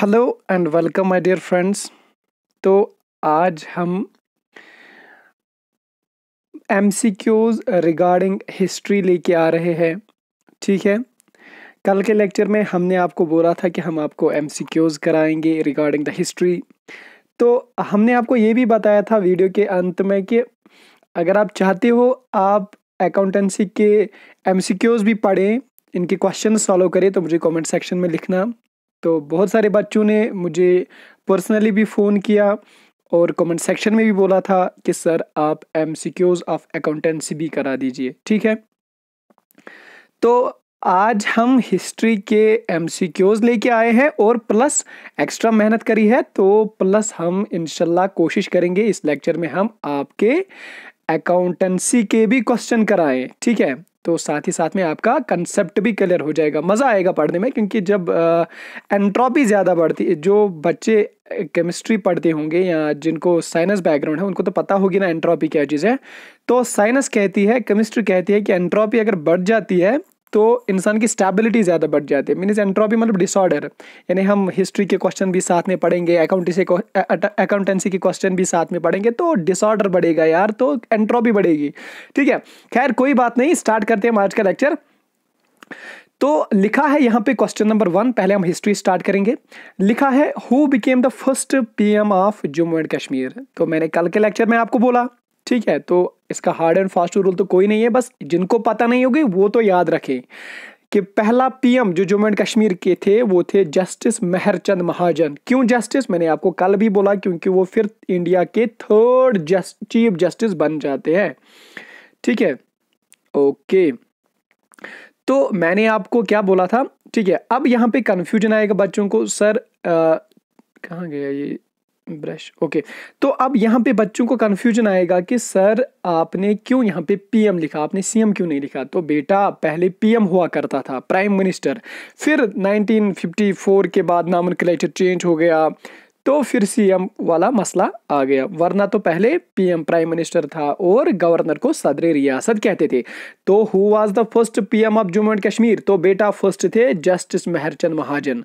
Hello and welcome my dear friends तो आज हम M C Qs regarding history लेके आ रहे हैं ठीक है कल के लेक्चर में हमने आपको बोला था कि हम आपको एम सी क्यूज़ कराएंगे रिगार्डिंग द हिस्ट्री तो हमने आपको ये भी बताया था वीडियो के अंत में कि अगर आप चाहते हो आप अकाउंटेंसी के एम सी क्यूज़ भी पढ़ें इनके क्वेश्चन सॉल्व करें तो मुझे कमेंट सेक्शन में लिखना तो बहुत सारे बच्चों ने मुझे पर्सनली भी फ़ोन किया और कमेंट सेक्शन में भी बोला था कि सर आप एम ऑफ अकाउंटेंसी भी करा दीजिए ठीक है तो आज हम हिस्ट्री के एम लेके आए हैं और प्लस एक्स्ट्रा मेहनत करी है तो प्लस हम इनशाला कोशिश करेंगे इस लेक्चर में हम आपके अकाउंटेंसी के भी क्वेश्चन कराएं ठीक है तो साथ ही साथ में आपका कंसेप्ट भी क्लियर हो जाएगा मज़ा आएगा पढ़ने में क्योंकि जब एंट्रॉपी ज़्यादा बढ़ती है जो बच्चे केमिस्ट्री पढ़ते होंगे या जिनको साइनस बैकग्राउंड है उनको तो पता होगी ना एंट्रॉपी क्या चीज़ है तो साइनस कहती है केमिस्ट्री कहती है कि एंट्रॉपी अगर बढ़ जाती है तो इंसान की स्टेबिलिटी ज़्यादा बढ़ जाती है मीनस एंट्रोपी मतलब डिसऑर्डर यानी हम हिस्ट्री के क्वेश्चन भी साथ में पढ़ेंगे अकाउंटेंसी अकाउंटेंसी के क्वेश्चन भी साथ में पढ़ेंगे तो डिसऑर्डर बढ़ेगा यार तो एंट्रोपी बढ़ेगी ठीक है खैर कोई बात नहीं स्टार्ट करते हैं हम आज का लेक्चर तो लिखा है यहाँ पे क्वेश्चन नंबर वन पहले हम हिस्ट्री स्टार्ट करेंगे लिखा है who became the first PM of Jammu and Kashmir तो मैंने कल के लेक्चर में आपको बोला ठीक है तो इसका हार्ड एंड फास्ट रूल तो कोई नहीं है बस जिनको पता नहीं होगी वो तो याद रखें कि पहला पीएम जो जम्मू एंड कश्मीर के थे वो थे जस्टिस मेहरचंद महाजन क्यों जस्टिस मैंने आपको कल भी बोला क्योंकि वो फिर इंडिया के थर्ड जस्ट चीफ जस्टिस बन जाते हैं ठीक है ओके तो मैंने आपको क्या बोला था ठीक है अब यहाँ पे कन्फ्यूजन आएगा बच्चों को सर कहाँ गया ये ब्रश ओके तो अब यहाँ पे बच्चों को कन्फ्यूजन आएगा कि सर आपने क्यों यहाँ पे पीएम लिखा आपने सीएम क्यों नहीं लिखा तो बेटा पहले पीएम हुआ करता था प्राइम मिनिस्टर फिर 1954 के बाद नामन क्लेचर चेंज हो गया तो फिर सीएम वाला मसला आ गया वरना तो पहले पीएम प्राइम मिनिस्टर था और गवर्नर को सदर रियासत कहते थे तो who was the first PM of Jammu and Kashmir तो बेटा फर्स्ट थे जस्टिस मेहरचंद महाजन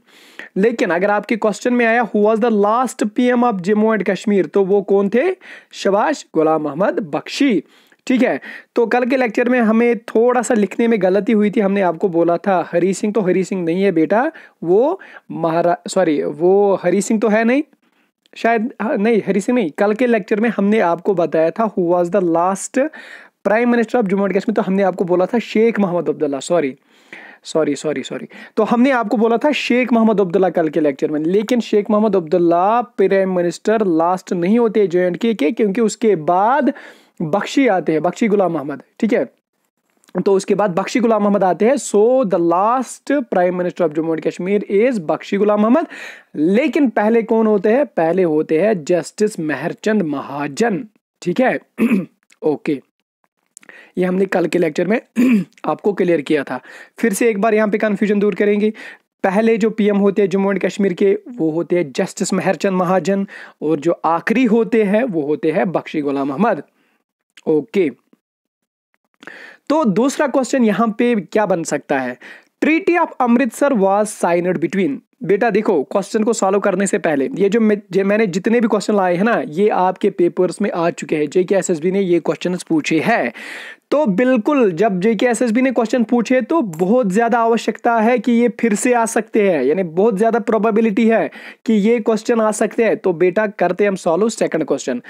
लेकिन अगर आपके क्वेश्चन में आया who was the last PM of Jammu and Kashmir तो वो कौन थे शबाश गुलाम मोहम्मद बख्शी ठीक है तो कल के लेक्चर में हमें थोड़ा सा लिखने में गलती हुई थी हमने आपको बोला था हरी सिंह तो हरी सिंह नहीं है बेटा वो महारा सॉरी वो हरी सिंह तो है नहीं शायद हाँ, नहीं हरी सिंह नहीं कल के लेक्चर में हमने आपको बताया था who was the last prime minister of Jammu and Kashmir तो हमने आपको बोला था Sheikh Mohammad Abdullah sorry sorry sorry sorry तो हमने आपको बोला था शेख मोहम्मद अब्दुल्ला कल के लेक्चर में लेकिन Sheikh Mohammad Abdullah prime minister last नहीं होते जे एंड के क्योंकि उसके बाद बख्शी आते हैं बख्शी गुलाम अहमद ठीक है तो उसके बाद बख्शी गुलाम अहमद आते हैं so the last prime minister of Jammu and Kashmir is Bakshi Ghulam Ahmad लेकिन पहले कौन होते हैं पहले होते हैं जस्टिस मेहरचंद महाजन ठीक है ओके ये हमने कल के लेक्चर में आपको क्लियर किया था फिर से एक बार यहाँ पे कन्फ्यूजन दूर करेंगे पहले जो पीएम होते हैं जम्मू एंड कश्मीर के वो होते हैं जस्टिस मेहरचंद महाजन और जो आखिरी होते हैं वो होते हैं बख्शी गुलाम अहमद ओके तो दूसरा क्वेश्चन यहां पे क्या बन सकता है treaty of Amritsar was signed between बेटा देखो क्वेश्चन को सॉल्व करने से पहले ये जो मैं जे, मैंने जितने भी क्वेश्चन लाए हैं ना ये आपके पेपर्स में आ चुके हैं जेके एस एस बी ने ये क्वेश्चन पूछे हैं तो बिल्कुल जब जेके एस एस बी ने क्वेश्चन पूछे तो बहुत ज़्यादा आवश्यकता है कि ये फिर से आ सकते हैं यानी बहुत ज़्यादा प्रोबेबिलिटी है कि ये क्वेश्चन आ सकते हैं तो बेटा करते हम solve second question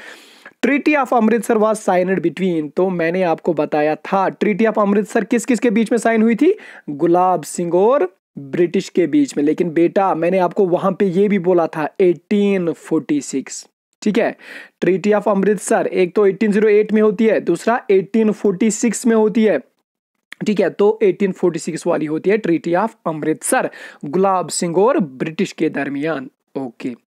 treaty of Amritsar was signed between तो मैंने आपको बताया था ट्रीटी ऑफ अमृतसर किस किस के बीच में साइन हुई थी गुलाब सिंह और ब्रिटिश के बीच में लेकिन बेटा मैंने आपको वहां पे ये भी बोला था 1846 ठीक है ट्रीटी ऑफ अमृतसर एक तो 1808 में होती है दूसरा 1846 में होती है ठीक है तो 1846 वाली होती है ट्रीटी ऑफ अमृतसर गुलाब सिंह और ब्रिटिश के दरमियान ओके okay.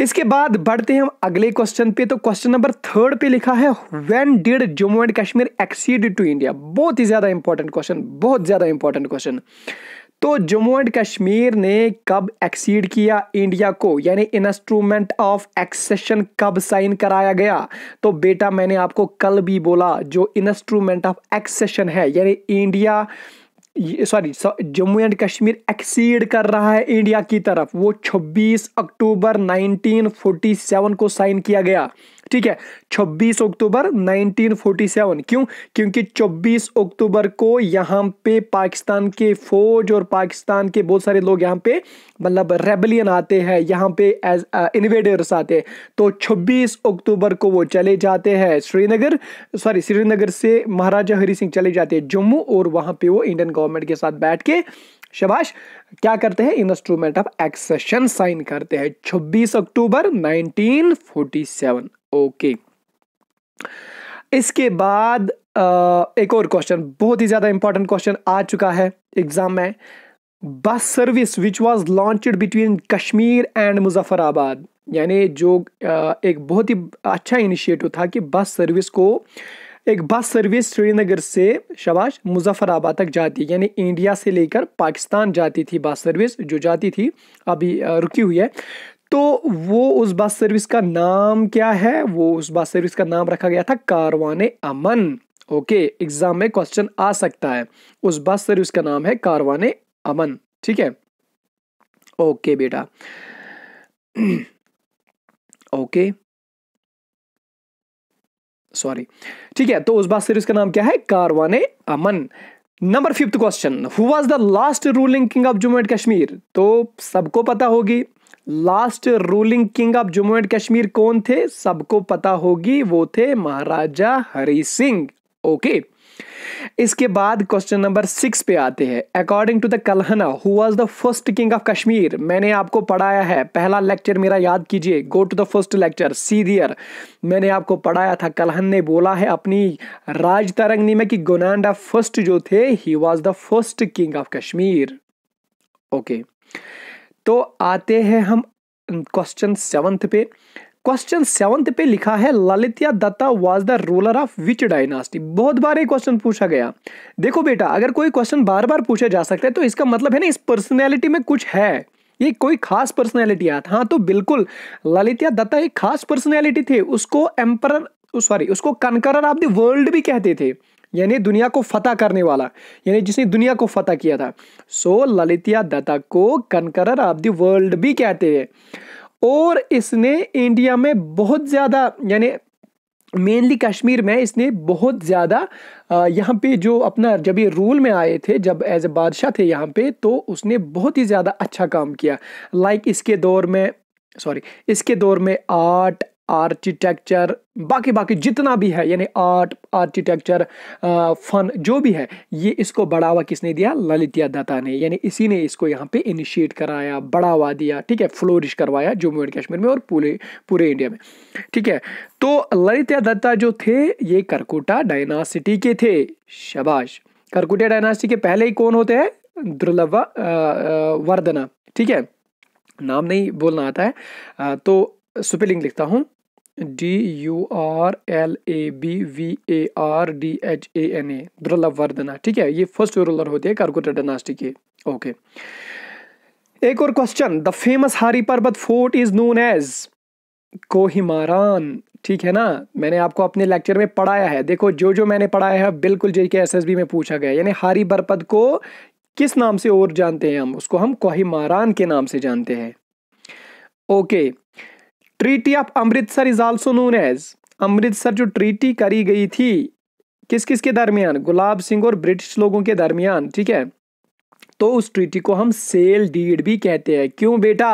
इसके बाद बढ़ते हैं हम अगले क्वेश्चन पे तो क्वेश्चन नंबर थर्ड पे लिखा है when did Jammu and Kashmir accede to India बहुत ही ज्यादा इंपॉर्टेंट क्वेश्चन बहुत ज्यादा इंपॉर्टेंट क्वेश्चन तो जम्मू एंड कश्मीर ने कब एक्सीड किया इंडिया को यानी इंस्ट्रूमेंट ऑफ एक्सेशन कब साइन कराया गया तो बेटा मैंने आपको कल भी बोला जो इंस्ट्रूमेंट ऑफ एक्सेशन है यानी India sorry Jammu and Kashmir accede कर रहा है इंडिया की तरफ वो 26 अक्टूबर 1947 को साइन किया गया ठीक है 26 अक्टूबर 1947 क्यों क्योंकि 24 अक्टूबर को यहाँ पे पाकिस्तान के फौज और पाकिस्तान के बहुत सारे लोग यहाँ पे मतलब रेबलियन आते हैं यहाँ पे एज इन्वेडर्स uh, आते हैं तो 26 अक्टूबर को वो चले जाते हैं श्रीनगर सॉरी श्रीनगर से महाराजा हरी सिंह चले जाते हैं जम्मू और वहाँ पे वो इंडियन गवर्नमेंट के साथ बैठ के शबाश क्या करते हैं इंस्ट्रूमेंट ऑफ एक्सेशन साइन करते हैं 26 अक्टूबर 1947 ओके इसके बाद एक और क्वेश्चन बहुत ही ज़्यादा इंपॉर्टेंट क्वेश्चन आ चुका है एग्जाम में bus service which was launched between Kashmir and Muzaffarabad यानी जो एक बहुत ही अच्छा इनिशिएटिव था कि बस सर्विस को एक बस सर्विस श्रीनगर से शबाश मुजफ्फराबाद तक जाती है यानी इंडिया से लेकर पाकिस्तान जाती थी बस सर्विस जो जाती थी अभी रुकी हुई है तो वो उस बस सर्विस का नाम क्या है वो उस बस सर्विस का नाम रखा गया था कारवाने अमन ओके एग्जाम में क्वेश्चन आ सकता है उस बस सर्विस का नाम है कारवाने अमन ठीक है ओके बेटा ओके सॉरी ठीक है तो उस बात सीरीज का नाम क्या है Karwan Aman number fifth question who was the last ruling king of Jammu and Kashmir तो सबको पता होगी last ruling king of Jammu and Kashmir कौन थे सबको पता होगी वो थे महाराजा हरि सिंह ओके okay. इसके बाद क्वेश्चन नंबर सिक्स पे आते हैं according to the Kalhana who was the first king of Kashmir मैंने आपको पढ़ाया है पहला लेक्चर मेरा याद कीजिए गो टू द फर्स्ट लेक्चर सीधियर मैंने आपको पढ़ाया था कलहन ने बोला है अपनी राज तरंगनी में कि गोनांडा फर्स्ट जो थे he was the first king of Kashmir okay तो आते हैं हम क्वेश्चन सेवंथ पे क्वेश्चन सेवंथ पे लिखा है Lalitaditya was the ruler of which dynasty बहुत बार ये क्वेश्चन पूछा गया देखो बेटा अगर कोई क्वेश्चन बार बार पूछे जा सकते हैं तो इसका मतलब है ना इस पर्सनैलिटी में कुछ है ये कोई खास पर्सनैलिटी है हाँ तो बिल्कुल ललित्या दत्ता एक खास पर्सनैलिटी थी उसको एम्पर सॉरी उसको कनकरर ऑफ द वर्ल्ड भी कहते थे यानी दुनिया को फतह करने वाला यानी जिसने दुनिया को फतह किया था सो so, ललित्या दत्ता को कनकरर ऑफ द वर्ल्ड भी कहते हैं और इसने इंडिया में बहुत ज़्यादा यानी मेनली कश्मीर में इसने बहुत ज़्यादा यहाँ पे जो अपना जब ये रूल में आए थे जब एज ए बादशाह थे यहाँ पे तो उसने बहुत ही ज़्यादा अच्छा काम किया लाइक like इसके दौर में सॉरी इसके दौर में आर्ट आर्किटेक्चर बाकी बाकी जितना भी है यानी आर्ट आर्किटेक्चर फन जो भी है ये इसको बढ़ावा किसने दिया ललितिया दत्ता ने यानी इसी ने इसको यहाँ पे इनिशिएट कराया बढ़ावा दिया ठीक है फ्लोरिश करवाया जम्मू एंड कश्मीर में और पूरे पूरे इंडिया में ठीक है तो ललितिया दत्ता जो थे ये करकोटा डायनासिटी के थे शबाश करकुटिया डायनासिटी के पहले ही कौन होते हैं दुर्लभ वर्धना ठीक है नाम नहीं बोलना आता है आ, तो स्पेलिंग लिखता हूँ D U R L A B V A R D H A N A Vardhana ठीक है ये फर्स्ट रूलर होती है कारकुटा डायनास्टी के ओके एक और question the famous Hari Parbat fort is known as Kohimaran ठीक है ना मैंने आपको अपने लेक्चर में पढ़ाया है देखो जो जो मैंने पढ़ाया है बिल्कुल जे के एस एस बी में पूछा गया यानी हारी बरपद को किस नाम से और जानते हैं हम उसको हम कोहिमारान के नाम से जानते हैं okay treaty of Amritsar is also known as Amritsar जो ट्रीटी करी गई थी किस किस के दरमियान गुलाब सिंह और ब्रिटिश लोगों के दरमियान ठीक है तो उस ट्रीटी को हम सेल डीड भी कहते हैं क्यों बेटा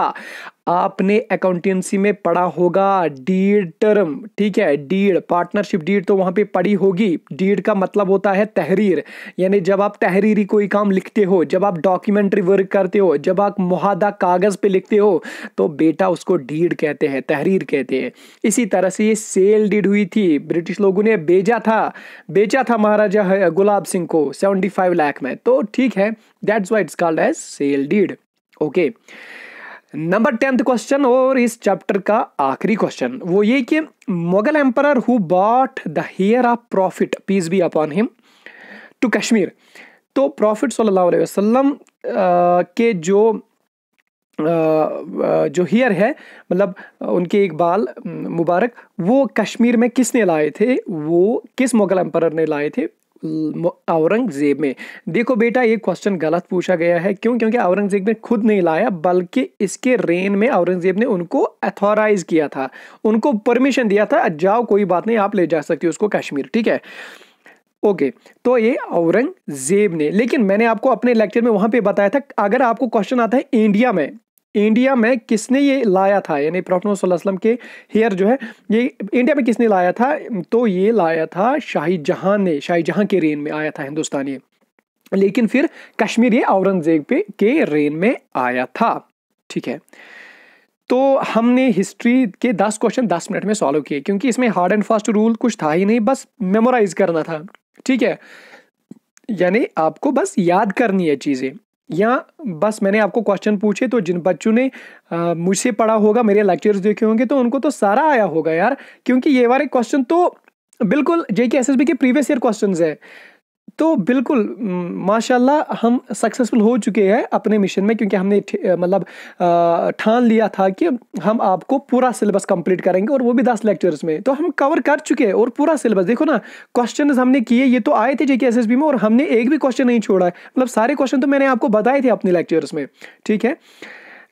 आपने अकाउंटेंसी में पढ़ा होगा डीड टर्म ठीक है डीड पार्टनरशिप डीड तो वहाँ पे पढ़ी होगी डीड का मतलब होता है तहरीर यानी जब आप तहरीरी कोई काम लिखते हो जब आप डॉक्यूमेंट्री वर्क करते हो जब आप मुहादा कागज़ पे लिखते हो तो बेटा उसको डीड कहते हैं तहरीर कहते हैं इसी तरह से ये सेल डीड हुई थी ब्रिटिश लोगों ने बेचा था बेचा था महाराजा गुलाब सिंह को सेवेंटी फाइव लाख में तो ठीक है that's why it's called as sale deed okay okay. Number tenth question और इस चैप्टर का आखिरी क्वेश्चन वो ये कि Mughal emperor who bought the hair of prophet peace be upon him to Kashmir तो प्रॉफिट सल्लल्लाहु अलैहि वसल्लम के जो जो हेयर है मतलब उनके एक बाल मुबारक वो कश्मीर में किसने लाए थे वो किस मुगल एम्पर ने लाए थे औरंगजेब में देखो बेटा ये क्वेश्चन गलत पूछा गया है क्यों क्योंकि औरंगजेब ने खुद नहीं लाया बल्कि इसके रेन में औरंगजेब ने उनको अथोराइज किया था उनको परमिशन दिया था जाओ कोई बात नहीं आप ले जा सकते हो उसको कश्मीर ठीक है ओके okay, तो ये औरंगजेब ने लेकिन मैंने आपको अपने लेक्चर में वहां पे बताया था अगर आपको क्वेश्चन आता है इंडिया में इंडिया में किसने ये लाया था यानी प्रॉफिट वसल्लम के हेयर जो है ये इंडिया में किसने लाया था तो ये लाया था शाहीजहां ने शाहीजहां के रेन में आया था हिंदुस्तान ये लेकिन फिर कश्मीर ये औरंगजेब पे के रेन में आया था ठीक है तो हमने हिस्ट्री के 10 क्वेश्चन 10 मिनट में सॉल्व किए क्योंकि इसमें हार्ड एंड फास्ट रूल कुछ था ही नहीं बस मेमोराइज करना था ठीक है यानी आपको बस याद करनी है चीज़ें या बस मैंने आपको क्वेश्चन पूछे तो जिन बच्चों ने मुझसे पढ़ा होगा मेरे लेक्चर्स देखे होंगे तो उनको तो सारा आया होगा यार क्योंकि ये वाले क्वेश्चन तो बिल्कुल जेके एस एस बी के प्रीवियस ईयर क्वेश्चन है तो बिल्कुल माशाल्लाह हम सक्सेसफुल हो चुके हैं अपने मिशन में क्योंकि हमने मतलब ठान लिया था कि हम आपको पूरा सिलेबस कंप्लीट करेंगे और वो भी दस लेक्चर्स में तो हम कवर कर चुके हैं और पूरा सिलेबस देखो ना क्वेश्चन हमने किए ये तो आए थे जेके एस में और हमने एक भी क्वेश्चन नहीं छोड़ा है मतलब सारे क्वेश्चन तो मैंने आपको बताए थे अपने लेक्चर्स में ठीक है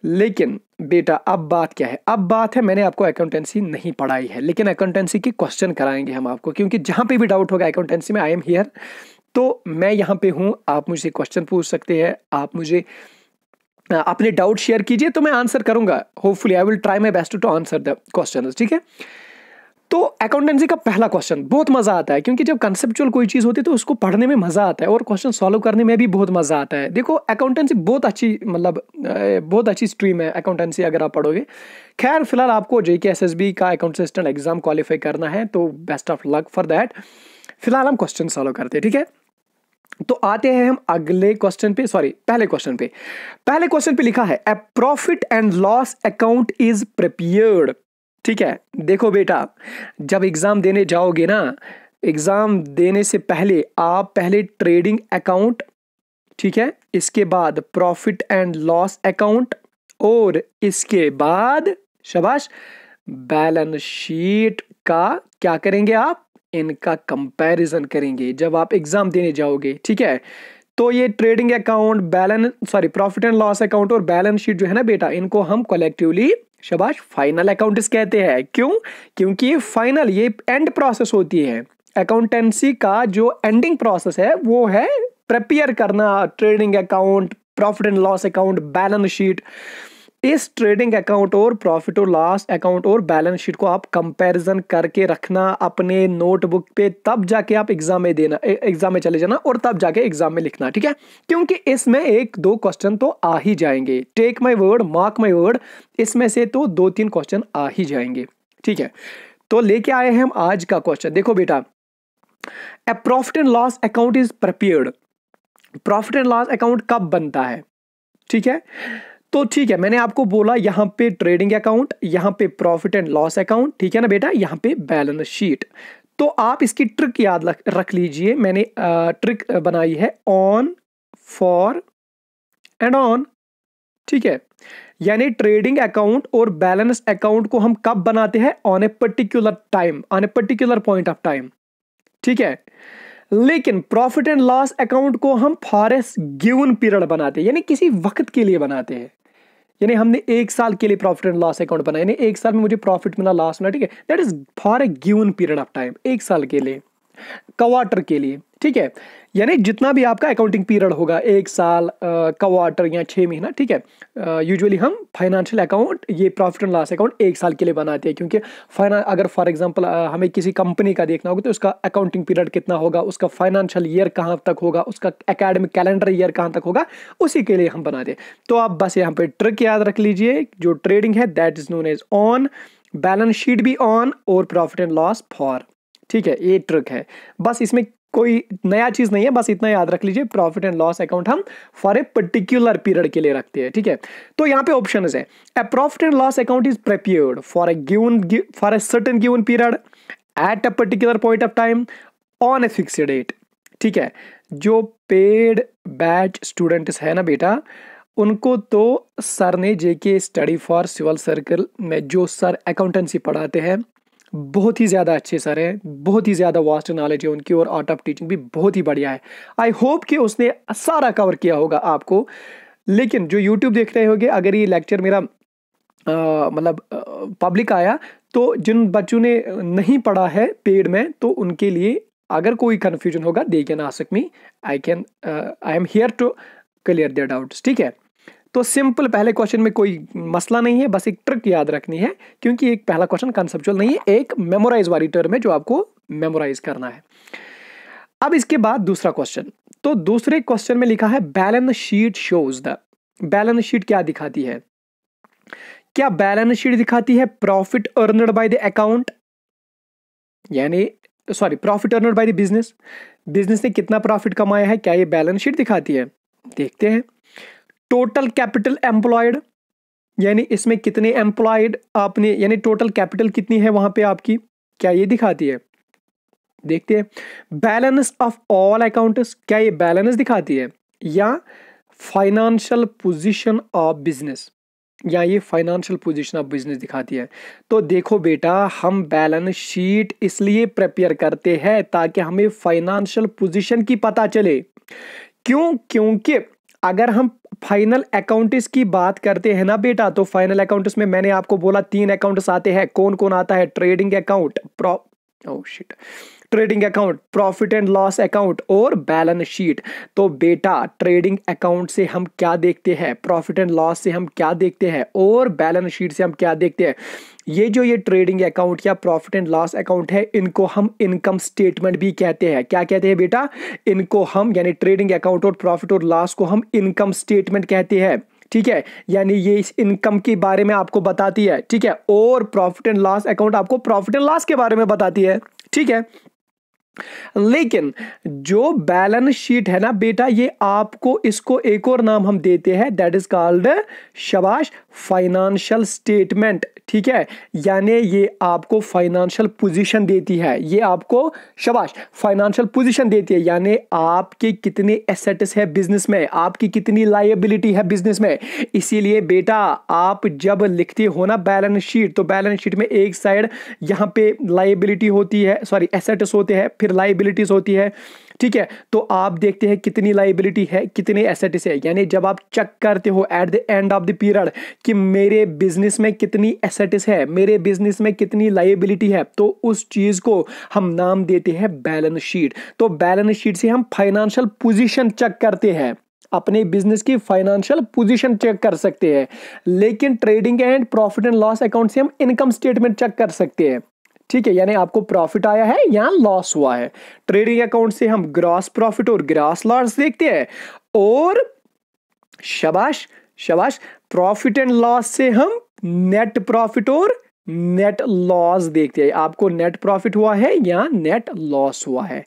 लेकिन बेटा अब बात क्या है अब बात है मैंने आपको अकाउंटेंसी नहीं पढ़ाई है लेकिन अकाउंटेंसी के क्वेश्चन कराएंगे हम आपको क्योंकि जहाँ पे भी डाउट होगा अकाउंटेंसी में आई एम हियर तो मैं यहाँ पे हूँ आप मुझे क्वेश्चन पूछ सकते हैं आप मुझे अपने डाउट शेयर कीजिए तो मैं आंसर करूँगा hopefully I will try my best to answer the question ठीक है तो अकाउंटेंसी का पहला क्वेश्चन बहुत मज़ा आता है क्योंकि जब कंसेप्चुअल कोई चीज़ होती है तो उसको पढ़ने में मज़ा आता है और क्वेश्चन सॉल्व करने में भी बहुत मज़ा आता है देखो अकाउंटेंसी बहुत अच्छी मतलब बहुत अच्छी स्ट्रीम है अकाउंटेंसी अगर आप पढ़ोगे खैर फिलहाल आपको J K S S B का अकाउंट असिस्टेंट एग्जाम क्वालिफाई करना है तो best of luck for that फिलहाल हम क्वेश्चन सॉल्व करते हैं ठीक है तो आते हैं हम अगले क्वेश्चन पे सॉरी पहले क्वेश्चन पे पहले क्वेश्चन पे लिखा है a profit and loss account is prepared ठीक है देखो बेटा जब एग्जाम देने जाओगे ना एग्जाम देने से पहले आप पहले ट्रेडिंग अकाउंट ठीक है इसके बाद प्रॉफिट एंड लॉस अकाउंट और इसके बाद शबाश बैलेंस शीट का क्या करेंगे आप इनका कंपैरिजन करेंगे जब आप एग्ज़ाम देने जाओगे ठीक है तो ये trading account balance sorry profit and loss account और बैलेंस शीट जो है ना बेटा इनको हम कलेक्टिवली शबाश फाइनल अकाउंट कहते हैं क्यों क्योंकि ये फाइनल ये एंड प्रोसेस होती है अकाउंटेंसी का जो एंडिंग प्रोसेस है वो है प्रिपेयर करना trading account profit and loss account balance sheet इस ट्रेडिंग अकाउंट और प्रॉफिट और लॉस अकाउंट और बैलेंस शीट को आप कंपैरिजन करके रखना अपने नोटबुक पे तब जाके आप एग्जाम में देना एग्जाम में चले जाना और तब जाके एग्जाम में लिखना ठीक है क्योंकि इसमें एक दो क्वेश्चन तो आ ही जाएंगे take my word mark my word इसमें से तो दो तीन क्वेश्चन आ ही जाएंगे ठीक है तो लेके आए हैं हम आज का क्वेश्चन देखो बेटा a profit and loss account is prepared profit and loss account कब बनता है ठीक है तो ठीक है मैंने आपको बोला यहाँ पे ट्रेडिंग अकाउंट यहाँ पे प्रॉफिट एंड लॉस अकाउंट ठीक है ना बेटा यहाँ पे बैलेंस शीट तो आप इसकी ट्रिक याद रख लीजिए मैंने ट्रिक बनाई है ऑन फॉर एंड ऑन ठीक है यानी ट्रेडिंग अकाउंट और बैलेंस अकाउंट को हम कब बनाते हैं on a particular time on a particular point of time ठीक है लेकिन प्रॉफिट एंड लॉस अकाउंट को हम फॉर गिवन पीरियड बनाते हैं यानी किसी वक्त के लिए बनाते हैं यानी हमने एक साल के लिए प्रॉफिट एंड लॉस अकाउंट बनाया यानी एक साल में मुझे प्रॉफिट मिला लॉस मिला ठीक है that is for a given period of time एक साल के लिए क्वार्टर के लिए ठीक है यानी जितना भी आपका अकाउंटिंग पीरियड होगा एक साल क्वार्टर या छः महीना ठीक है यूजुअली हम फाइनेंशियल अकाउंट ये प्रॉफिट एंड लॉस अकाउंट एक साल के लिए बनाते हैं क्योंकि फाइना अगर फॉर एग्जांपल हमें किसी कंपनी का देखना होगा तो उसका अकाउंटिंग पीरियड कितना होगा उसका फाइनेंशियल ईयर कहाँ तक होगा उसका अकेडमिक कैलेंडर ईयर कहाँ तक होगा उसी के लिए हम बनाते हैं तो आप बस यहाँ पर ट्रिक याद रख लीजिए जो ट्रेडिंग है that is known as on balance sheet भी ऑन और प्रॉफिट एंड लॉस फॉर ठीक है ये ट्रिक है बस इसमें कोई नया चीज नहीं है बस इतना याद रख लीजिए प्रॉफिट एंड लॉस अकाउंट हम फॉर ए पर्टिकुलर पीरियड के लिए रखते हैं ठीक है थीके? तो यहाँ पे ऑप्शन है a profit and loss account is prepared for a given for a certain given period at a particular point of time on a fix date ठीक है जो पेड बैच स्टूडेंट्स है ना बेटा उनको तो सर ने J K study for civil circle में जो सर अकाउंटेंसी पढ़ाते हैं बहुत ही ज़्यादा अच्छे सर हैं बहुत ही ज़्यादा वास्ट नॉलेज है उनकी और आर्ट ऑफ टीचिंग भी बहुत ही बढ़िया है आई होप कि उसने सारा कवर किया होगा आपको लेकिन जो यूट्यूब देख रहे होंगे अगर ये लेक्चर मेरा मतलब पब्लिक आया तो जिन बच्चों ने नहीं पढ़ा है पेड में तो उनके लिए अगर कोई कन्फ्यूजन होगा they can ask me I can I am here to clear their doubts ठीक है तो सिंपल पहले क्वेश्चन में कोई मसला नहीं है बस एक ट्रिक याद रखनी है क्योंकि एक पहला क्वेश्चन कंसेप्चुअल नहीं है एक मेमोराइज वाली टर्म है जो आपको मेमोराइज करना है अब इसके बाद दूसरा क्वेश्चन तो दूसरे क्वेश्चन में लिखा है balance sheet shows the balance sheet क्या दिखाती है क्या बैलेंस शीट दिखाती है profit earned by the account यानी sorry profit earned by the business business ने कितना प्रॉफिट कमाया है क्या ये बैलेंस शीट दिखाती है देखते हैं टोटल कैपिटल एम्प्लॉयड यानी इसमें कितने एम्प्लॉयड आपने यानी टोटल कैपिटल कितनी है वहां पे आपकी क्या ये दिखाती है देखते हैं बैलेंस ऑफ ऑल अकाउंट्स क्या ये बैलेंस दिखाती है या फाइनेंशियल पोजिशन ऑफ बिजनेस या ये फाइनेंशियल पोजिशन ऑफ बिजनेस दिखाती है तो देखो बेटा हम बैलेंस शीट इसलिए प्रिपेयर करते हैं ताकि हमें फाइनेंशियल पोजिशन की पता चले क्यों क्योंकि अगर हम फाइनल अकाउंट्स की बात करते हैं ना बेटा तो फाइनल अकाउंट्स में मैंने आपको बोला तीन अकाउंट्स आते हैं कौन कौन आता है trading account oh shit trading account profit and loss account और बैलेंस शीट तो बेटा ट्रेडिंग अकाउंट से हम क्या देखते हैं प्रॉफिट एंड लॉस से हम क्या देखते हैं और बैलेंस शीट से हम क्या देखते हैं ये जो ये ट्रेडिंग अकाउंट या प्रॉफिट एंड लॉस अकाउंट है इनको हम इनकम स्टेटमेंट भी कहते हैं क्या कहते हैं बेटा इनको हम यानी ट्रेडिंग अकाउंट और प्रॉफिट और लॉस को हम इनकम स्टेटमेंट कहते हैं ठीक है यानी ये इस इनकम के बारे में आपको बताती है ठीक है और प्रॉफिट एंड लॉस अकाउंट आपको प्रॉफिट एंड लॉस के बारे में बताती है ठीक है लेकिन जो बैलेंस शीट है ना बेटा ये आपको इसको एक और नाम हम देते हैं दैट इज कॉल्ड शबाश फाइनेंशियल स्टेटमेंट ठीक है यानी ये आपको फाइनेंशियल पोजीशन देती है ये आपको शबाश फाइनेंशियल पोजीशन देती है यानी आपके कितने एसेट्स है बिजनेस में आपकी कितनी लाइबिलिटी है बिजनेस में इसीलिए बेटा आप जब लिखते हो ना बैलेंस शीट तो बैलेंस शीट में एक साइड यहाँ पे लाइबिलिटी होती है सॉरी एसेट्स होते हैं फिर लाइबिलिटीज होती है ठीक है तो आप देखते हैं कितनी लाइबिलिटी है कितने एसेट्स है यानी जब आप चेक करते हो at the end of the period कि मेरे बिजनेस में कितनी एसेट्स है मेरे बिजनेस में कितनी लाइबिलिटी है तो उस चीज़ को हम नाम देते हैं बैलेंस शीट तो बैलेंस शीट से हम फाइनेंशियल पोजिशन चेक करते हैं अपने बिजनेस की फाइनेंशियल पोजीशन चेक कर सकते हैं लेकिन trading and profit and loss account से हम इनकम स्टेटमेंट चेक कर सकते हैं ठीक है यानी आपको प्रॉफिट आया है या लॉस हुआ है ट्रेडिंग अकाउंट से हम ग्रॉस प्रॉफिट और ग्रॉस लॉस देखते हैं और शबाश शबाश प्रॉफिट एंड लॉस से हम नेट प्रॉफिट और नेट लॉस देखते हैं आपको नेट प्रॉफिट हुआ है या नेट लॉस हुआ है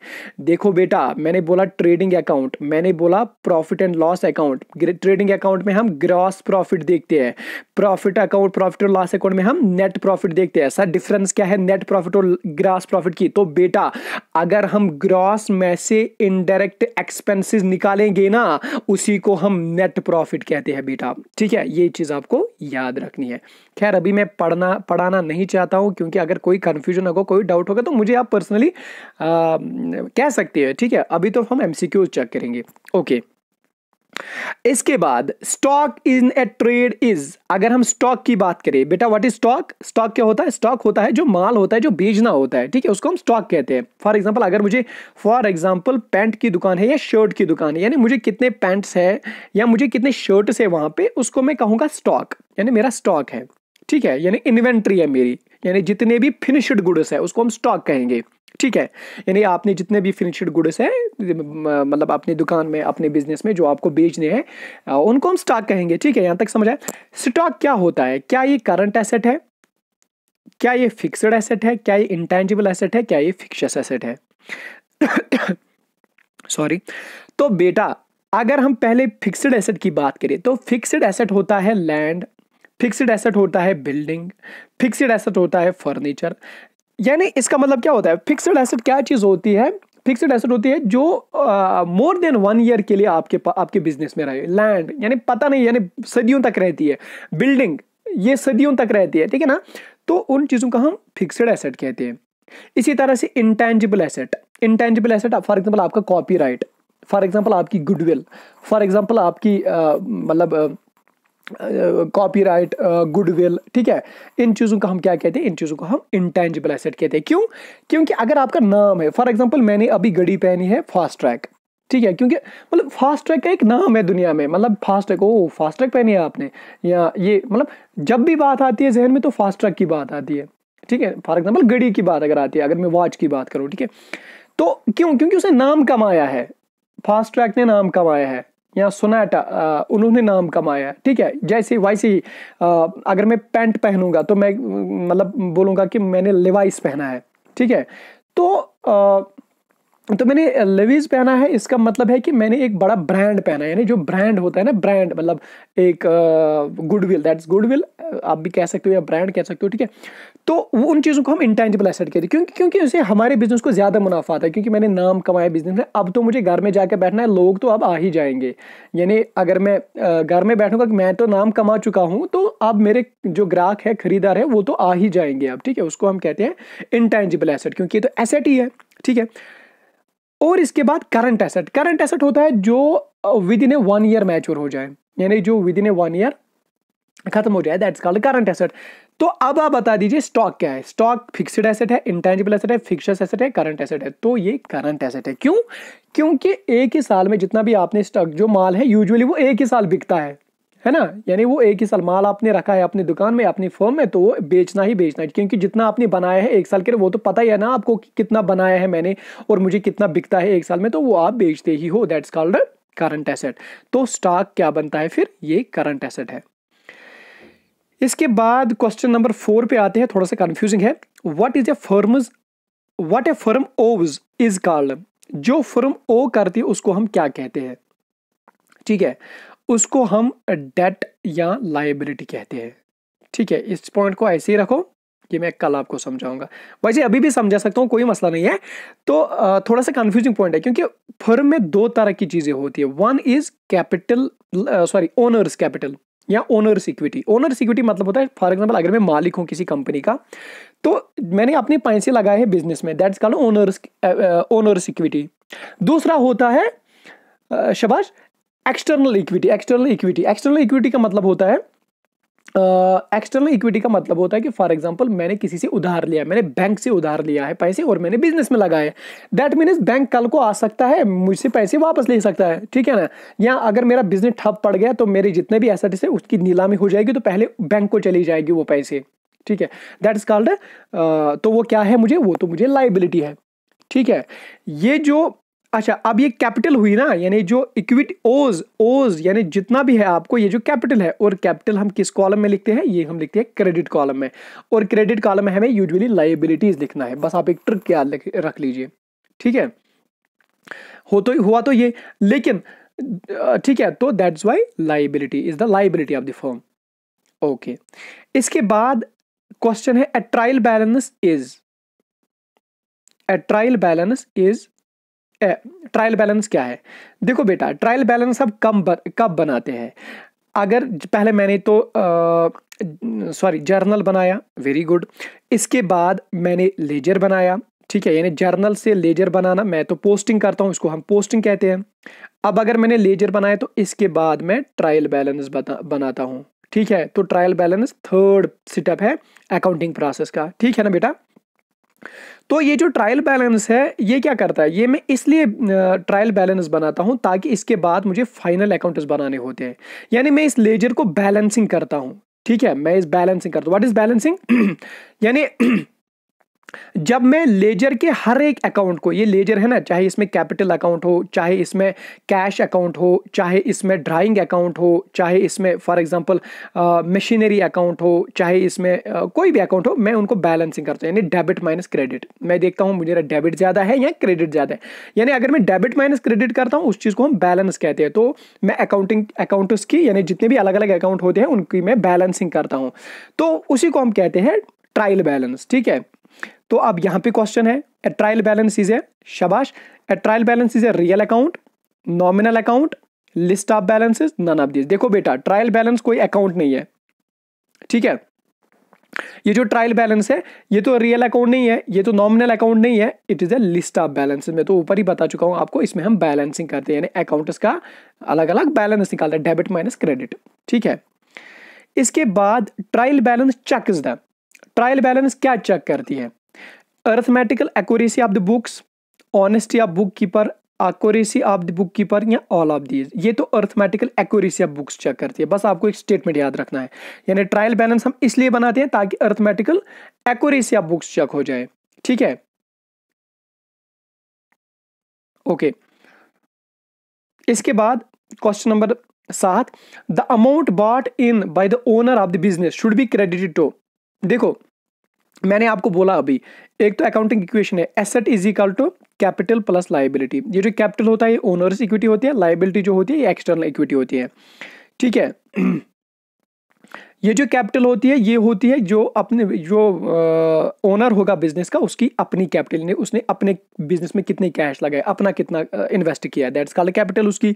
देखो बेटा मैंने बोला ट्रेडिंग अकाउंट मैंने बोला profit and loss account trading account में हम ग्रॉस प्रॉफिट देखते हैं प्रॉफिट अकाउंट प्रॉफिट और लॉस अकाउंट में हम नेट प्रॉफिट देखते हैं सर डिफरेंस क्या है नेट प्रॉफिट और ग्रॉस प्रॉफिट की तो बेटा अगर हम ग्रॉस में से इनडायरेक्ट एक्सपेंसिस निकालेंगे ना उसी को हम नेट प्रॉफिट कहते हैं बेटा ठीक है ये चीज़ आपको याद रखनी है खैर अभी मैं पढ़ना पढ़ा बताना नहीं चाहता हूँ क्योंकि अगर कोई कन्फ्यूजन होगा कोई डाउट होगा तो मुझे आप पर्सनली कह सकते हैं ठीक है अभी तो हम एम चेक करेंगे ओके इसके बाद stock in a trade is अगर हम स्टॉक की बात करें बेटा व्हाट इज स्टॉक स्टॉक क्या होता है स्टॉक होता है जो माल होता है जो बेचना होता है ठीक है उसको हम स्टॉक कहते हैं फॉर एग्जांपल अगर मुझे फॉर एग्जांपल पैंट की दुकान है या शर्ट की दुकान है यानी मुझे कितने पैंट्स है या मुझे कितने शर्ट्स है वहां पे उसको मैं कहूंगा स्टॉक यानी मेरा स्टॉक है ठीक है यानी इन्वेंट्री है मेरी यानी जितने भी फिनिश्ड गुड्स है उसको हम स्टॉक कहेंगे ठीक है यानी आपने जितने भी फिनिश्ड गुड्स हैं मतलब अपनी दुकान में अपने बिजनेस में जो आपको बेचने हैं उनको हम स्टॉक कहेंगे ठीक है यहाँ तक समझ आए स्टॉक क्या होता है क्या ये करंट एसेट है क्या ये फिक्सड एसेट है क्या ये इंटेंजिबल एसेट है क्या ये फिक्शस एसेट है सॉरी तो बेटा अगर हम पहले फिक्सड एसेट की बात करें तो फिक्सड एसेट होता है लैंड फिक्सड एसेट होता है बिल्डिंग फिक्सड एसेट होता है फर्नीचर यानी इसका मतलब क्या होता है फिक्सड एसेट क्या चीज़ होती है फिक्सड एसेट होती है जो मोर देन वन ईयर के लिए आपके आपके बिजनेस में रहे लैंड यानी पता नहीं यानी सदियों तक रहती है बिल्डिंग ये सदियों तक रहती है ठीक है ना तो उन चीज़ों का हम फिक्सड एसेट कहते हैं इसी तरह से intangible asset intangible asset for example आपका कॉपी फॉर एग्जाम्पल आपकी गुडविल फॉर एग्जाम्पल आपकी मतलब कॉपीराइट गुडविल ठीक है इन चीज़ों का हम क्या कहते हैं इन चीज़ों को हम इंटेंजिबल एसेट कहते हैं क्यों क्योंकि अगर आपका नाम है फॉर एग्जांपल मैंने अभी घड़ी पहनी है फास्ट ट्रैक ठीक है क्योंकि मतलब फास्ट ट्रैक का एक नाम है दुनिया में मतलब fast track oh fast track पहनी है आपने या ये मतलब जब भी बात आती है जहन में तो फास्ट ट्रैक की बात आती है ठीक है फॉर एग्जाम्पल घड़ी की बात अगर आती है अगर मैं वॉच की बात करूँ ठीक है तो क्यों क्योंकि उसने नाम कमाया है फास्ट ट्रैक ने नाम कमाया है या सोनाटा उन्होंने नाम कमाया है ठीक है जैसे वैसे ही अगर मैं पैंट पहनूंगा तो मैं मतलब बोलूंगा कि मैंने लेवाइस पहना है ठीक है तो आ, तो मैंने लेवीज पहना है इसका मतलब है कि मैंने एक बड़ा ब्रांड पहना है यानी जो ब्रांड होता है ना ब्रांड मतलब एक गुडविल दैट्स गुडविल आप भी कह सकते हो या ब्रांड कह सकते हो ठीक है तो उन चीज़ों को हम इंटेंजिबल एसेट कहते हैं क्योंकि क्योंकि उसे हमारे बिजनेस को ज़्यादा मुनाफा आता है क्योंकि मैंने नाम कमाया बिजनेस में अब तो मुझे घर में जाकर बैठना है लोग तो अब आ ही जाएंगे यानी अगर मैं घर में बैठूंगा मैं तो नाम कमा चुका हूँ तो अब मेरे जो ग्राहक है खरीदार है वो तो आ ही जाएंगे अब ठीक है उसको हम कहते हैं इंटेंजिबल एसेट क्योंकि ये तो एसेट ही है ठीक है और इसके बाद करंट एसेट करंट एसेट होता है जो within a one year mature हो जाए यानी जो within a one year खत्म हो जाए दैट्स कॉल्ड करंट एसेट तो अब आप बता दीजिए स्टॉक क्या है स्टॉक फिक्स्ड एसेट है इंटेंजिबल एसेट है फिक्सड एसेट है करंट एसेट है तो ये करंट एसेट है क्यों क्योंकि एक ही साल में जितना भी आपने स्टॉक जो माल है यूजुअली वो एक ही साल बिकता है है ना यानी वो एक ही साल माल आपने रखा है अपनी दुकान में अपनी फर्म में तो वो बेचना ही बेचना है क्योंकि जितना आपने बनाया है एक साल के लिए वो तो पता ही है ना आपको कि कितना बनाया है मैंने और मुझे कितना बिकता है एक साल में तो वो आप बेचते ही हो दैट्स कॉल्ड करंट एसेट तो स्टॉक क्या बनता है फिर ये करंट एसेट है इसके बाद क्वेश्चन नंबर फोर पे आते हैं थोड़ा सा कंफ्यूजिंग है what is a firm what a firm owes is called जो फर्म ओ करती है उसको हम क्या कहते हैं ठीक है उसको हम डेट या लाइबिलिटी कहते हैं ठीक है इस पॉइंट को ऐसे ही रखो ये मैं कल आपको समझाऊंगा वैसे अभी भी समझा सकता हूँ कोई मसला नहीं है तो थोड़ा सा कंफ्यूजिंग पॉइंट है क्योंकि फर्म में दो तरह की चीज़ें होती है one is capital sorry owner's capital या ओनर्स इक्विटी ओनर्स इक्विटी मतलब होता है फॉर एग्जाम्पल अगर मैं मालिक हूँ किसी कंपनी का तो मैंने अपने पैसे लगाए हैं बिजनेस में that's call owner's owner's equity दूसरा होता है शबाश external equity external equity external equity का मतलब होता है एक्सटर्नल इक्विटी का मतलब होता है कि फॉर एग्जाम्पल मैंने किसी से उधार लिया मैंने बैंक से उधार लिया है पैसे और मैंने बिजनेस में लगाए दैट मीन्स बैंक कल को आ सकता है मुझसे पैसे वापस ले सकता है ठीक है ना या अगर मेरा बिजनेस ठप पड़ गया तो मेरे जितने भी एसेट्स है उसकी नीलामी हो जाएगी तो पहले बैंक को चली जाएगी वो पैसे ठीक है दैट इज कॉल्ड तो वो क्या है मुझे वो तो मुझे लाइबिलिटी है ठीक है ये जो अच्छा अब ये कैपिटल हुई ना यानी जो इक्विटी ओज ओज यानी जितना भी है आपको ये जो कैपिटल है और कैपिटल हम किस कॉलम में लिखते हैं ये हम लिखते हैं क्रेडिट कॉलम में और क्रेडिट कॉलम में हमें यूजुअली लाइबिलिटीज लिखना है बस आप एक ट्रिक याद रख लीजिए ठीक है हो तो हुआ तो ये लेकिन ठीक है तो that's why liability is the liability of the form okay इसके बाद क्वेश्चन है a trial balance is a trial balance is trial balance क्या है देखो बेटा ट्रायल बैलेंस अब कब ब, कब बनाते हैं अगर पहले मैंने तो सॉरी जर्नल बनाया वेरी गुड इसके बाद मैंने लेजर बनाया ठीक है यानी जर्नल से लेजर बनाना मैं तो पोस्टिंग करता हूँ इसको हम पोस्टिंग कहते हैं अब अगर मैंने लेजर बनाया तो इसके बाद मैं ट्रायल बैलेंस बनाता हूँ ठीक है तो ट्रायल बैलेंस थर्ड स्टेप है अकाउंटिंग प्रोसेस का ठीक है ना बेटा तो ये जो ट्रायल बैलेंस है ये क्या करता है ये मैं इसलिए ट्रायल बैलेंस बनाता हूँ ताकि इसके बाद मुझे फाइनल अकाउंट्स बनाने होते हैं यानी मैं इस लेजर को बैलेंसिंग करता हूँ ठीक है मैं इस बैलेंसिंग करता हूँ व्हाट इज बैलेंसिंग यानी जब मैं लेजर के हर एक अकाउंट को ये लेजर है ना चाहे इसमें कैपिटल अकाउंट हो चाहे इसमें कैश अकाउंट हो चाहे इसमें ड्राइंग अकाउंट हो चाहे इसमें फॉर एग्जांपल मशीनरी अकाउंट हो चाहे इसमें uh, कोई भी अकाउंट हो मैं उनको बैलेंसिंग करता हूँ यानी डेबिट माइनस क्रेडिट मैं देखता हूँ मेरा डेबिट ज़्यादा है या क्रेडिट ज़्यादा है यानी अगर मैं डेबिट माइनस क्रेडिट करता हूँ उस चीज़ को हम बैलेंस कहते हैं तो मैं अकाउंटिंग अकाउंट्स की यानी जितने भी अलग अलग अकाउंट होते हैं उनकी मैं बैलेंसिंग करता हूँ तो उसी को हम कहते हैं ट्रायल बैलेंस ठीक है तो अब यहां पे क्वेश्चन है a trial balance is a शबाश a trial balance is a real account nominal account list of balances none of this देखो बेटा ट्रायल बैलेंस कोई अकाउंट नहीं है ठीक है ये जो ट्रायल बैलेंस है ये तो रियल अकाउंट नहीं है ये तो नॉमिनल अकाउंट नहीं है it is a list of balances मैं तो ऊपर ही बता चुका हूं आपको इसमें हम बैलेंसिंग करते हैं यानी अकाउंट्स का अलग अलग बैलेंस निकालते हैं डेबिट माइनस क्रेडिट ठीक है इसके बाद trial balance check is the trial balance क्या चेक करती है arithmetical accuracy of the books honesty of book keeper accuracy of the book keeper या ऑल ऑफ दीज ये तो arithmetical accuracy of books check करती है बस आपको एक स्टेटमेंट याद रखना है यानी ट्रायल बैलेंस हम इसलिए बनाते हैं ताकि arithmetical accuracy of books check हो जाए ठीक है ओके okay. इसके बाद क्वेश्चन नंबर सात the amount bought in by the owner of the business should be credited to देखो मैंने आपको बोला अभी एक तो अकाउंटिंग इक्वेशन है asset is equal to capital plus liability ये जो कैपिटल होता है ओनर्स इक्विटी होती है लाइबिलिटी जो होती है ये एक्सटर्नल इक्विटी होती है ठीक है ये जो कैपिटल होती है ये होती है जो अपने जो ओनर होगा बिजनेस का उसकी अपनी कैपिटल ने उसने अपने बिजनेस में कितने कैश लगाए अपना कितना इन्वेस्ट किया है दैट्स कॉल्ड कैपिटल उसकी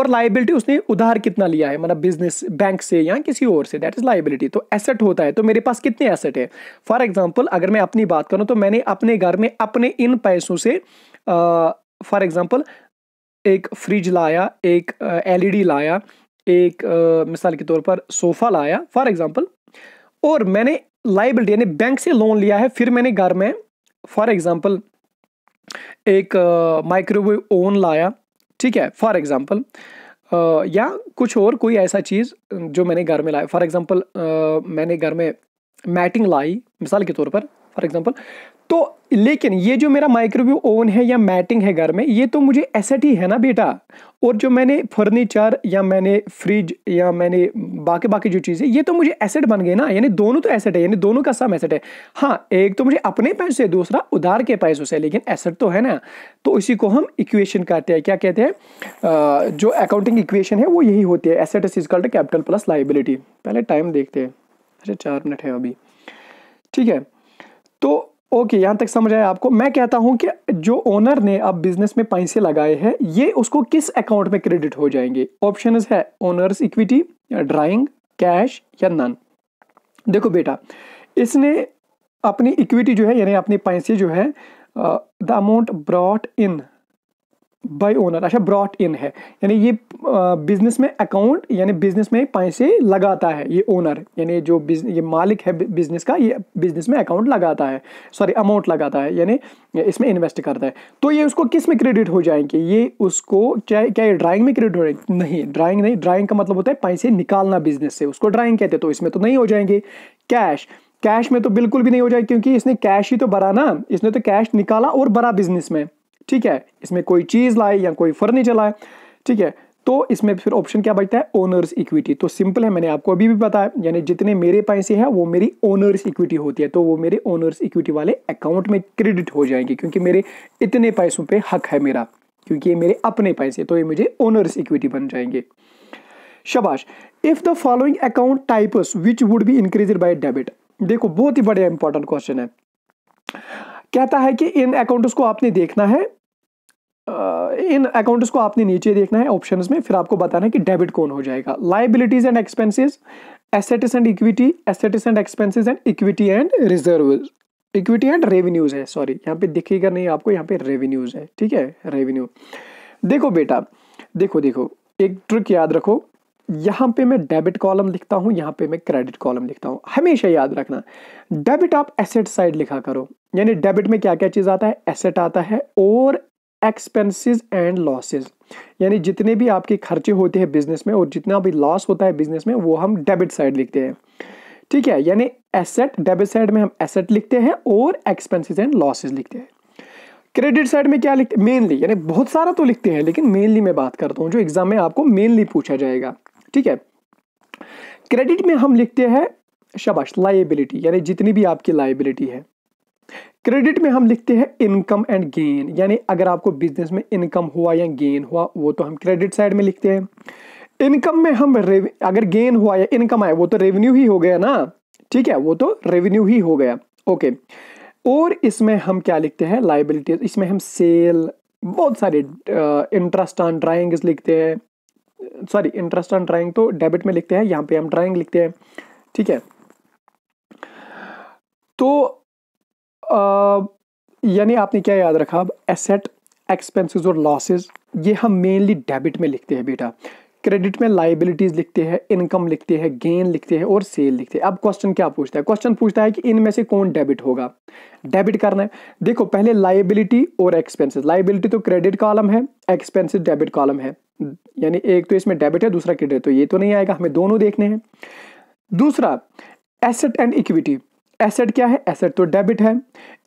और लाइबिलिटी उसने उधार कितना लिया है मतलब बिजनेस बैंक से या किसी और से दैट इज लाइबिलिटी तो एसेट होता है तो मेरे पास कितने एसेट है फॉर एग्जाम्पल अगर मैं अपनी बात करूँ तो मैंने अपने घर में अपने इन पैसों से फॉर एग्जाम्पल एक फ्रिज लाया एक एलईडी e लाया एक uh, मिसाल के तौर पर सोफ़ा लाया फॉर एग्जाम्पल और मैंने लाइबिलिटी यानी बैंक से लोन लिया है फिर मैंने घर में फॉर एग्ज़ाम्पल एक माइक्रोवेव ओवन लाया ठीक है फॉर एग्ज़ाम्पल या कुछ और कोई ऐसा चीज़ जो मैंने घर में लाया फॉर एग्ज़ाम्पल मैंने घर में मैटिंग लाई मिसाल के तौर पर फॉर एग्ज़ाम्पल तो लेकिन ये जो मेरा माइक्रोवेव ओवन है या मैटिंग है घर में ये तो मुझे एसेट ही है ना बेटा और जो मैंने फर्नीचर या मैंने फ्रिज या मैंने बाकी बाकी जो चीज़ें ये तो मुझे एसेट बन गए ना यानी दोनों तो एसेट है यानी दोनों का सम एसेट है हाँ एक तो मुझे अपने पैसे दूसरा उधार के पैसों से लेकिन एसेट तो है ना तो इसी को हम इक्वेशन कहते हैं क्या कहते हैं जो अकाउंटिंग इक्वेशन है वो यही होती है asset is called capital plus liability पहले टाइम देखते हैं अच्छा चार मिनट है अभी ठीक है तो ओके यहाँ तक समझ आया आपको मैं कहता हूँ कि जो ओनर ने अब बिजनेस में पैसे लगाए हैं ये उसको किस अकाउंट में क्रेडिट हो जाएंगे ऑप्शन है ओनर्स इक्विटी ड्राइंग कैश या नन देखो बेटा इसने अपनी इक्विटी जो है यानी अपने पैसे जो है the amount brought in by owner अच्छा ब्रॉट इन है यानी ये बिजनेस में अकाउंट यानी बिजनेस में पैसे लगाता है ये ओनर यानी जो ये मालिक है बिजनेस का ये बिजनेस में अकाउंट लगाता है सॉरी अमाउंट लगाता है यानी इसमें इन्वेस्ट करता है तो ये उसको किस में क्रेडिट हो जाएंगे ये उसको चाहे क्या ये ड्राइंग में क्रेडिट हो जाएंगे नहीं ड्राइंग नहीं ड्राइंग का मतलब होता है पैसे निकालना बिजनेस से उसको ड्राइंग कहते हैं तो इसमें तो नहीं हो जाएंगे कैश कैश में तो बिल्कुल भी नहीं हो जाएगा क्योंकि इसने कैश ही तो भरा ना इसने तो कैश निकाला और भरा बिजनेस में ठीक है इसमें कोई चीज़ लाए या कोई फर्नीचर लाए ठीक है तो इसमें फिर ऑप्शन क्या बचता है ओनर्स इक्विटी तो सिंपल है मैंने आपको अभी भी बताया यानी जितने मेरे पैसे हैं वो मेरी ओनर्स इक्विटी होती है तो वो मेरे ओनर्स इक्विटी वाले अकाउंट में क्रेडिट हो जाएंगे क्योंकि मेरे इतने पैसों पे हक है मेरा क्योंकि ये मेरे अपने पैसे तो ये मुझे ओनर्स इक्विटी बन जाएंगे शबाश if the following account type which would be increase by debit देखो बहुत ही बड़ा इंपॉर्टेंट क्वेश्चन है कहता है कि इन अकाउंट्स को आपने देखना है इन अकाउंट्स को आपने नीचे देखना है ऑप्शंस में फिर आपको बताना है कि डेबिट कौन हो जाएगा liabilities and expenses assets and equity assets and expenses and equity and reserve equity and revenues है सॉरी यहाँ पे दिखेगा नहीं आपको यहाँ पे रेवेन्यूज है ठीक है रेवेन्यू देखो बेटा देखो देखो एक ट्रिक याद रखो यहाँ पे मैं डेबिट कॉलम लिखता हूँ यहाँ पे मैं क्रेडिट कॉलम लिखता हूँ हमेशा याद रखना डेबिट आप एसेट साइड लिखा करो यानी डेबिट में क्या क्या चीज़ आता है एसेट आता है और एक्सपेंसेस एंड लॉसेज यानी जितने भी आपके खर्चे होते हैं बिजनेस में और जितना भी लॉस होता है बिजनेस में वो हम डेबिट साइड लिखते हैं ठीक है यानी एसेट डेबिट साइड में हम एसेट लिखते हैं और एक्सपेंसिस एंड लॉसेज लिखते हैं क्रेडिट साइड में क्या लिखते हैं मेनली यानी बहुत सारा तो लिखते हैं लेकिन मेनली मैं बात करता हूँ जो एग्जाम में आपको मेनली पूछा जाएगा ठीक है क्रेडिट में हम लिखते हैं शबाश लाइबिलिटी यानी जितनी भी आपकी लाइबिलिटी है क्रेडिट में हम लिखते हैं इनकम एंड गेन यानी अगर आपको बिजनेस में इनकम हुआ या गेन हुआ वो तो हम क्रेडिट साइड में लिखते हैं इनकम में हम अगर गेन हुआ या इनकम आया वो तो रेवेन्यू ही हो गया ना ठीक है वो तो रेवेन्यू ही हो गया ओके और इसमें हम क्या लिखते हैं लाइबिलिटी इसमें हम सेल बहुत सारे इंटरेस्ट ऑन ड्राइंग्स लिखते हैं सॉरी इंटरेस्ट ऑन ड्राइंग तो डेबिट में लिखते हैं यहाँ पे हम ड्राइंग लिखते हैं ठीक है तो यानी आपने क्या याद रखा अब एसेट एक्सपेंसेस और लॉसेस ये हम मेनली डेबिट में लिखते हैं बेटा क्रेडिट में लाइबिलिटीज लिखते हैं इनकम लिखते हैं गेन लिखते हैं और सेल लिखते हैं अब क्वेश्चन क्या पूछता है क्वेश्चन पूछता है कि इनमें से कौन डेबिट होगा डेबिट करना है देखो पहले लाइबिलिटी और एक्सपेंसेस लाइबिलिटी तो क्रेडिट कॉलम है एक्सपेंसेस डेबिट कॉलम है यानी एक तो इसमें डेबिट है दूसरा क्रेडिट तो ये तो नहीं आएगा हमें दोनों देखने हैं दूसरा एसेट एंड इक्विटी एसेट क्या है एसेट तो डेबिट है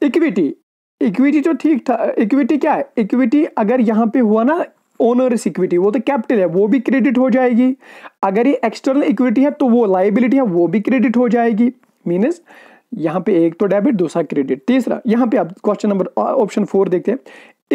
इक्विटी इक्विटी तो ठीक था इक्विटी क्या है इक्विटी अगर यहाँ पे हुआ ना ओनर्स इक्विटी वो तो कैपिटल है वो भी क्रेडिट हो जाएगी अगर ये एक्सटर्नल इक्विटी है तो वो लाइबिलिटी है वो भी क्रेडिट हो जाएगी मीनस यहाँ पे एक तो डेबिट दूसरा क्रेडिट तीसरा यहाँ पे आप क्वेश्चन नंबर ऑप्शन फोर देखते हैं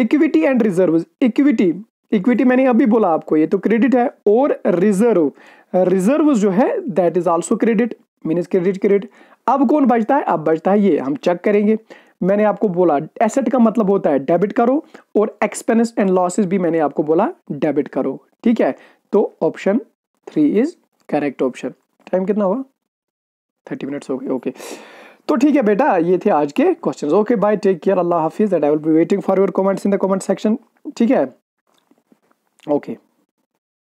equity and reserve equity equity मैंने अभी बोला आपको ये तो क्रेडिट है और रिजर्व रिजर्व जो है that is also credit means credit credit अब कौन बचता है अब बचता है ये हम चेक करेंगे मैंने आपको बोला एसेट का मतलब होता है डेबिट करो और एक्सपेंस एंड लॉसेस भी मैंने आपको बोला डेबिट करो ठीक है तो option three is correct option time कितना हुआ थर्टी मिनट्स हो गए ओके तो ठीक है बेटा ये थे आज के question okay bye take care Allah हाफिज and I will be waiting for your comments in the comment section ठीक है ओके okay.